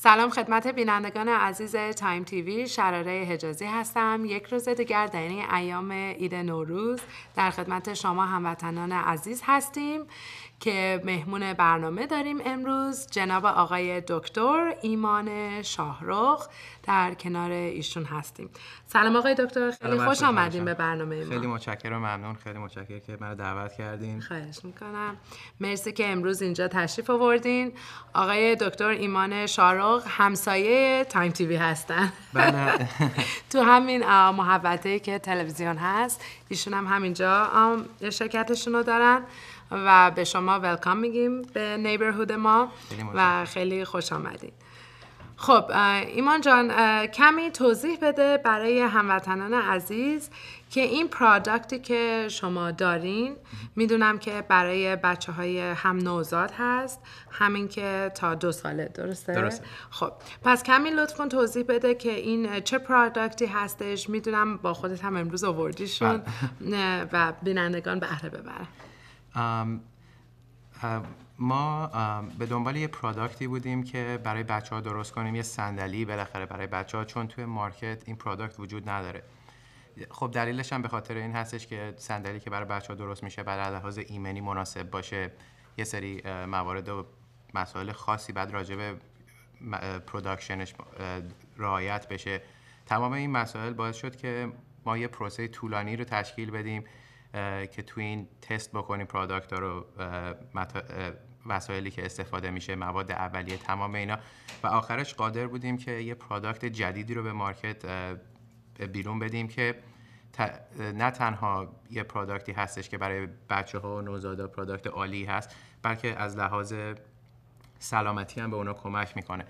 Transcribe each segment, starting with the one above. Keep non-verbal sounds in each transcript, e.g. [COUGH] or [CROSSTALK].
سلام خدمت بینندگان عزیز تایم تیوی شراره حجازی هستم یک روز دیگر در این ایام ایده نوروز در خدمت شما هموطنان عزیز هستیم که مهمون برنامه داریم امروز جناب آقای دکتر ایمان شاهرخ در کنار ایشون هستیم سلام آقای دکتر خیلی خوش آمدیم به برنامه ایمان خیلی متشکرم و ممنون خیلی متشکرم که من دعوت کردین خواهش میکنم مرسی که امروز اینجا تشریف آوردین آقای دکتر ایمان شاهرخ همسایه تایم تیوی هستن بله [LAUGHS] تو همین محبته که تلویزیون هست ایشون هم همینجا شرکتشون رو دارن و به شما ولکام میگیم به نیبرهود ما و خیلی خوش آمدید. خب ایمان جان کمی توضیح بده برای هموطنان عزیز که این پرادکتی که شما دارین میدونم که برای بچه های هم نوزاد هست همین که تا دو ساله درسته؟ درسته خب پس کمی لطف کن توضیح بده که این چه پرادکتی هستش میدونم با خودت هم امروز آوردیشون بله. و بینندگان بهره ببرن ما به دنبال یه پرادکتی بودیم که برای بچه ها درست کنیم یه صندلی بالاخره برای بچه ها چون توی مارکت این پرادکت وجود نداره خب دلیلش هم به خاطر این هستش که صندلی که برای بچه ها درست میشه برای لحاظ ایمنی مناسب باشه یه سری موارد و مسائل خاصی بعد راجع به پروداکشنش رعایت بشه تمام این مسائل باعث شد که ما یه پروسه طولانی رو تشکیل بدیم که تو این تست بکنیم پرادکت ها رو وسایلی که استفاده میشه مواد اولیه تمام اینا و آخرش قادر بودیم که یه پرادکت جدیدی رو به مارکت بیرون بدیم که نه تنها یه پرادکتی هستش که برای بچه ها و نوزادا پرادکت عالی هست بلکه از لحاظ سلامتی هم به اونا کمک میکنه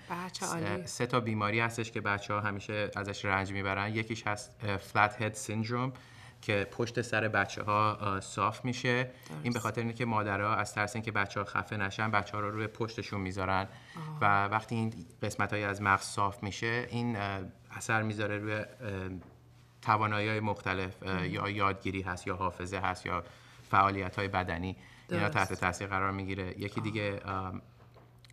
عالی. سه تا بیماری هستش که بچه ها همیشه ازش رنج میبرن یکیش هست فلت هید سیندروم که پشت سر بچه ها صاف میشه این به خاطر اینه که مادرها از ترس اینکه بچه ها خفه نشن بچه ها رو روی پشتشون میذارن و وقتی این قسمت های از مغز صاف میشه این اثر میذاره روی توانایی های مختلف یا یادگیری هست یا حافظه هست یا فعالیت های بدنی درست. اینا تحت تاثیر قرار میگیره یکی دیگه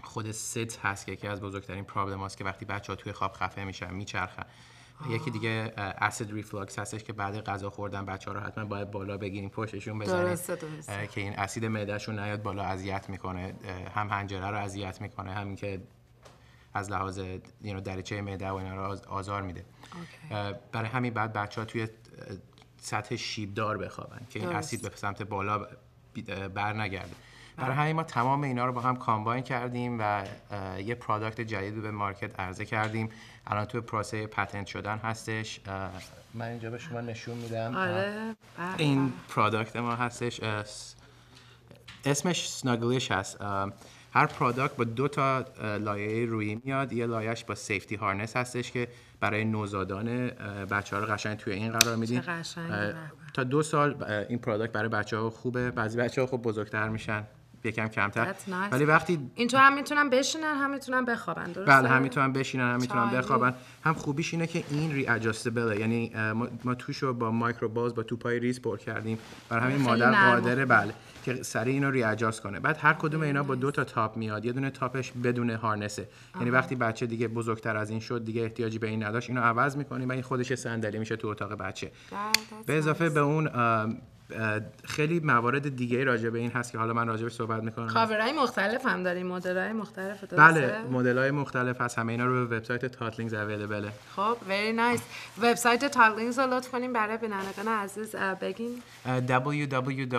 خود ست هست که یکی از بزرگترین پرابلم هاست که وقتی بچه ها توی خواب خفه میشن میچرخن یکی دیگه اسید ریفلاکس هستش که بعد غذا خوردن بچه ها رو حتما باید بالا بگیریم پشتشون بزنیم که این اسید معدهشون نیاد بالا اذیت میکنه هم حنجره رو اذیت میکنه هم که از لحاظ اینو دریچه معده و اینا رو آزار میده برای همین بعد بچه ها توی سطح شیبدار بخوابن که این اسید به سمت بالا بر نگرده برای آره. همین ما تمام اینا رو با هم کامباین کردیم و یه پرادکت جدید رو به مارکت عرضه کردیم الان تو پروسه پتنت شدن هستش من اینجا به شما نشون میدم آره این پروداکت ما هستش اسمش سناگلیش هست هر پرادکت با دو تا لایه روی میاد یه لایهش با سیفتی هارنس هستش که برای نوزادان بچه ها رو قشنگ توی این قرار میدیم تا دو سال این پروداکت برای بچه ها خوبه بعضی بچه ها خوب بزرگتر میشن یکم کمتر nice. ولی وقتی تو هم میتونن بشینن هم میتونن بخوابن درسته بله هم میتونن بشینن هم میتونن بخوابن هم خوبیش اینه که این ری ادجاستبل یعنی ما توش رو با مایکرو باز با توپای ریس پر کردیم برای همین مادر قادره بله که سری اینو ری ادجاست کنه بعد هر کدوم اینا با دو تا تاپ میاد یه دونه تاپش بدون هارنسه یعنی وقتی بچه دیگه بزرگتر از این شد دیگه احتیاجی به این نداشت اینو عوض میکنیم و این خودش صندلی میشه تو اتاق بچه به اضافه به اون خیلی موارد دیگه راجع به این هست که حالا من راجع صحبت میکنم کاورهای مختلف هم داریم های مختلف درسته بله های مختلف هست همه اینا رو به وبسایت تاتلینگز بله خب very نایس وبسایت تاتلینگز رو لطف کنیم برای بینندگان عزیز بگین www.tatlings.com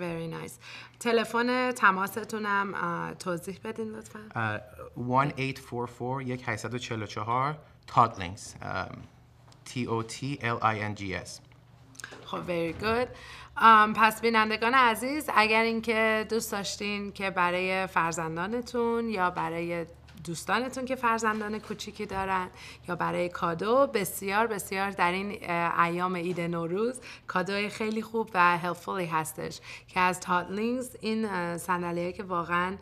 Very nice. تلفن تماستونم توضیح بدین لطفا. 1844 1844 Totlings. T O T L I N G S. خب very good پس بینندگان عزیز اگر اینکه دوست داشتین که برای فرزندانتون یا برای دوستانتون که فرزندان کوچیکی دارن یا برای کادو بسیار بسیار در این ایام ایده نوروز کادوی خیلی خوب و هلفولی هستش که از تاتلینگز این صندلیه که واقعا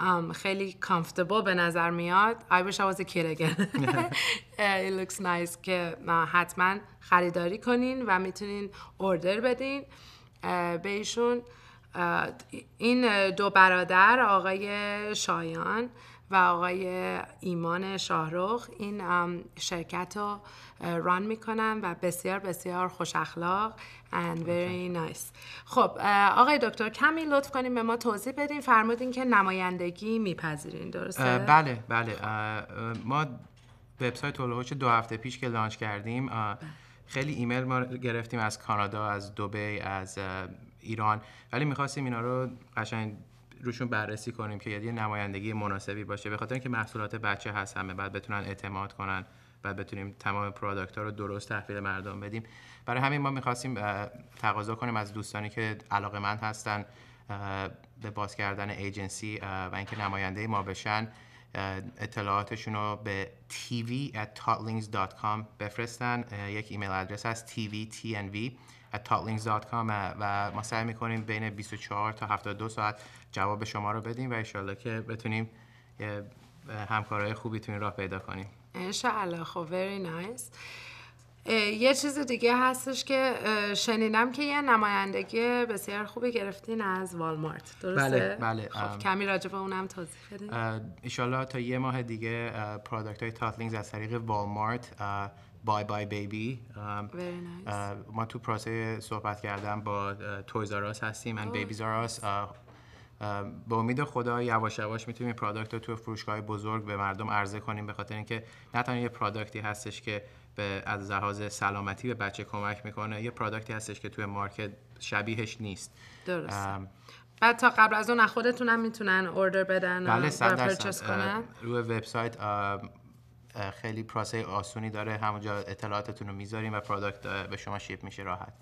um, خیلی کامفتبل به نظر میاد I wish I was a kid again [LAUGHS] uh, It looks nice که uh, حتما خریداری کنین و میتونین اردر بدین uh, به ایشون این دو برادر آقای شایان و آقای ایمان شاهروخ این شرکت رو ران میکنن و بسیار بسیار خوش اخلاق and very nice خب آقای دکتر کمی لطف کنیم به ما توضیح بدین فرمودین که نمایندگی میپذیرین درسته؟ بله بله ما وبسایت هولوچ دو هفته پیش که لانچ کردیم بله. خیلی ایمیل ما گرفتیم از کانادا از دوبی از ایران ولی میخواستیم اینا رو قشنگ روشون بررسی کنیم که یه نمایندگی مناسبی باشه به خاطر اینکه محصولات بچه هست همه بعد بتونن اعتماد کنن بعد بتونیم تمام پرادکت ها رو درست تحویل مردم بدیم برای همین ما میخواستیم تقاضا کنیم از دوستانی که علاقه من هستن به باز کردن ایجنسی و اینکه نماینده ما بشن اطلاعاتشون رو به tv بفرستن یک ایمیل آدرس هست tvtnv talklinks.com و ما سعی میکنیم بین 24 تا 72 ساعت جواب شما رو بدیم و انشالله که بتونیم همکارای خوبی تو این راه پیدا کنیم انشالله خب very nice یه چیز دیگه هستش که شنیدم که یه نمایندگی بسیار خوبی گرفتین از والمارت درسته؟ بله بله خب کمی راجع اونم توضیح بدین ایشالله تا یه ماه دیگه پرادکت های تاتلینگز از طریق والمارت بای بای بیبی ما تو پروسه صحبت کردم با تویزاراس uh, هستیم من بیبی زاراس به امید خدا یواش یواش میتونیم پروداکت رو تو فروشگاه بزرگ به مردم عرضه کنیم به خاطر اینکه نه تنها یه پروداکتی هستش که به از لحاظ سلامتی به بچه کمک میکنه یه پروداکتی هستش که توی مارکت شبیهش نیست درست um, بعد تا قبل از اون خودتون هم میتونن اوردر بدن بله و پرچس کنن uh, روی وبسایت uh, خیلی پروسه آسونی داره همونجا اطلاعاتتون رو میذاریم و پروداکت به شما شیپ میشه راحت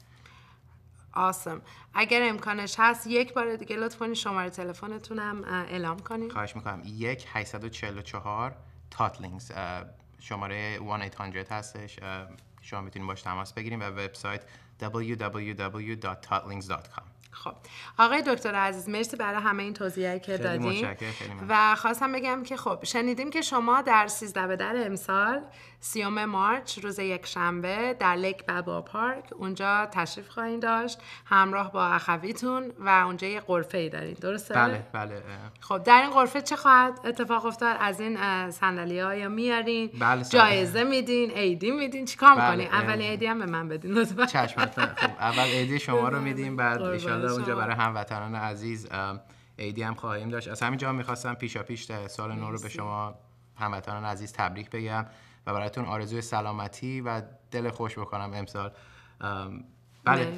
آسم اگر امکانش هست یک بار دیگه لطفا شماره تلفنتون اعلام کنید خواهش میکنم یک 844 تاتلینگز شماره 1800 هستش شما میتونید باش تماس بگیریم و وبسایت www.tatlings.com خب آقای دکتر عزیز مرسی برای همه این توضیحی که دادیم و خواستم بگم که خب شنیدیم که شما در 13 به در امسال سیوم مارچ روز یک شنبه در لیک بابا پارک اونجا تشریف خواهید داشت همراه با اخویتون و اونجا یه قرفه ای دارین درسته بله بله خب در این قرفه چه خواهد اتفاق افتاد از این صندلی ها یا میارین بله، جایزه میدین عیدی میدین چیکار بله. میکنین اول عیدی هم به من بدین خب اول عیدی شما رو میدیم بعد ان اونجا برای هموطنان عزیز ایدی هم خواهیم داشت از همینجا میخواستم پیشا پیش سال نو رو به شما هموطنان عزیز تبریک بگم و براتون آرزوی سلامتی و دل خوش بکنم امسال بله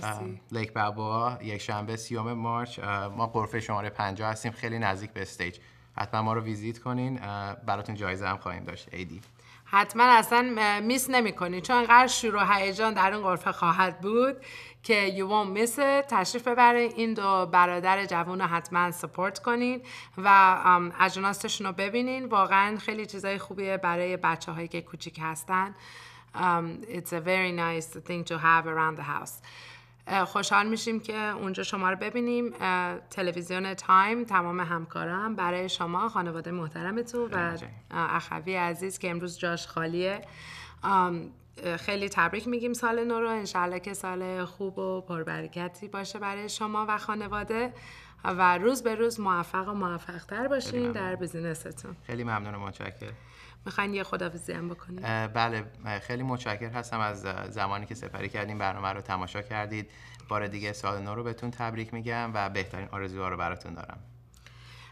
لیک بابا یک شنبه سیوم مارچ ما قرفه شماره 50 هستیم خیلی نزدیک به استیج حتما ما رو ویزیت کنین براتون جایزه هم خواهیم داشت ایدی حتما اصلا میس نمیکنید چون انقدر شروع هیجان در اون قرفه خواهد بود که یو won't میس تشریف ببره این دو برادر جوان رو حتما سپورت کنین و اجناستشون رو ببینین واقعا خیلی چیزای خوبیه برای بچه هایی که کوچیک هستن um, it's a very nice thing to have around the house خوشحال میشیم که اونجا شما رو ببینیم تلویزیون تایم تمام همکارم برای شما خانواده محترمتون و اخوی عزیز که امروز جاش خالیه خیلی تبریک میگیم سال نو رو انشالله که سال خوب و پربرکتی باشه برای شما و خانواده و روز به روز موفق و موفقتر باشین در بزینستون خیلی ممنون متشکر میخواین یه خدافزی هم بله خیلی متشکر هستم از زمانی که سپری کردیم برنامه رو تماشا کردید بار دیگه سال نو رو بهتون تبریک میگم و بهترین آرزوها رو براتون دارم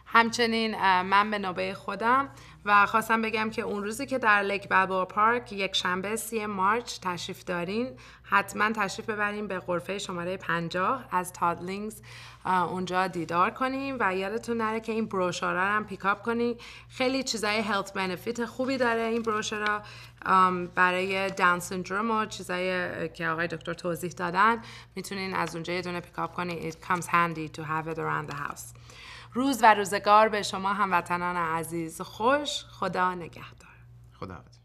همچنین من به نوبه خودم و خواستم بگم که اون روزی که در لک بلبور پارک یک شنبه سی مارچ تشریف دارین حتما تشریف ببریم به غرفه شماره 50 از تادلینگز اونجا دیدار کنیم و یادتون نره که این بروشورا هم پیکاپ کنیم خیلی چیزای هلت بنفیت خوبی داره این بروشورا برای داون سندروم و چیزایی که آقای دکتر توضیح دادن میتونین از اونجا یه دونه پیکاپ کنین it comes handy to have it around the house روز و روزگار به شما هموطنان عزیز خوش خدا نگهدار خدا